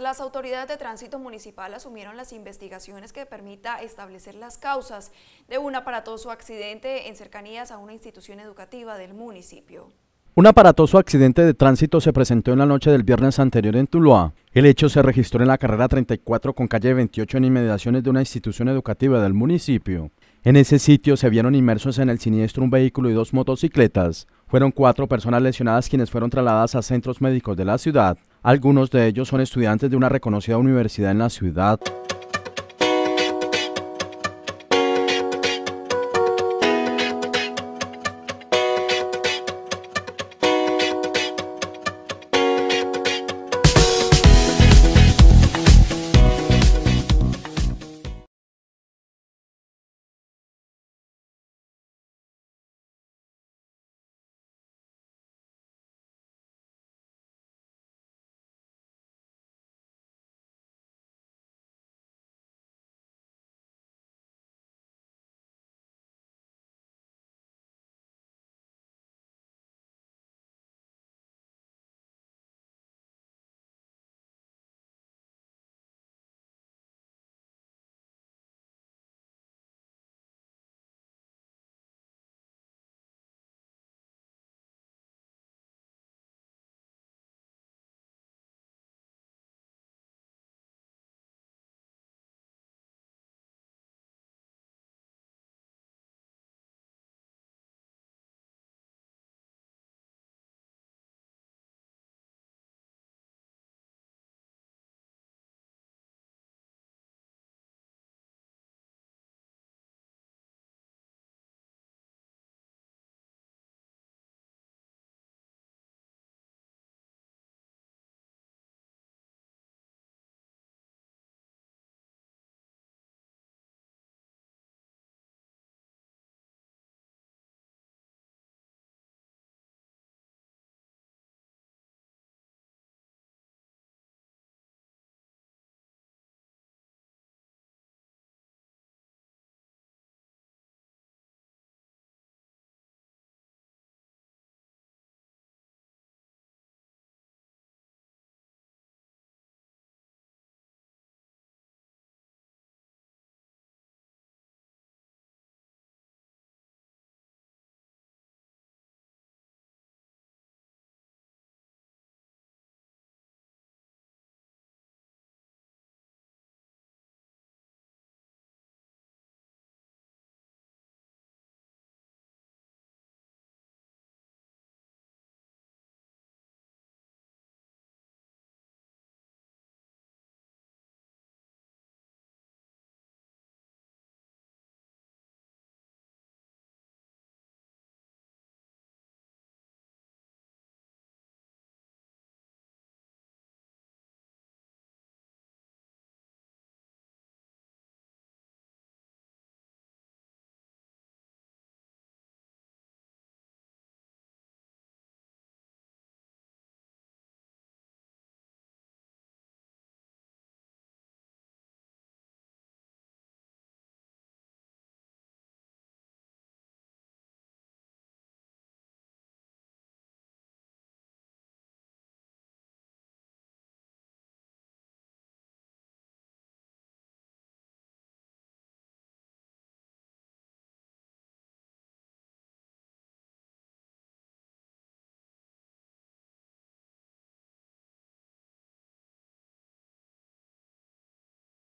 Las autoridades de tránsito municipal asumieron las investigaciones que permita establecer las causas de un aparatoso accidente en cercanías a una institución educativa del municipio. Un aparatoso accidente de tránsito se presentó en la noche del viernes anterior en Tuluá. El hecho se registró en la carrera 34 con calle 28 en inmediaciones de una institución educativa del municipio. En ese sitio se vieron inmersos en el siniestro un vehículo y dos motocicletas. Fueron cuatro personas lesionadas quienes fueron trasladadas a centros médicos de la ciudad. Algunos de ellos son estudiantes de una reconocida universidad en la ciudad.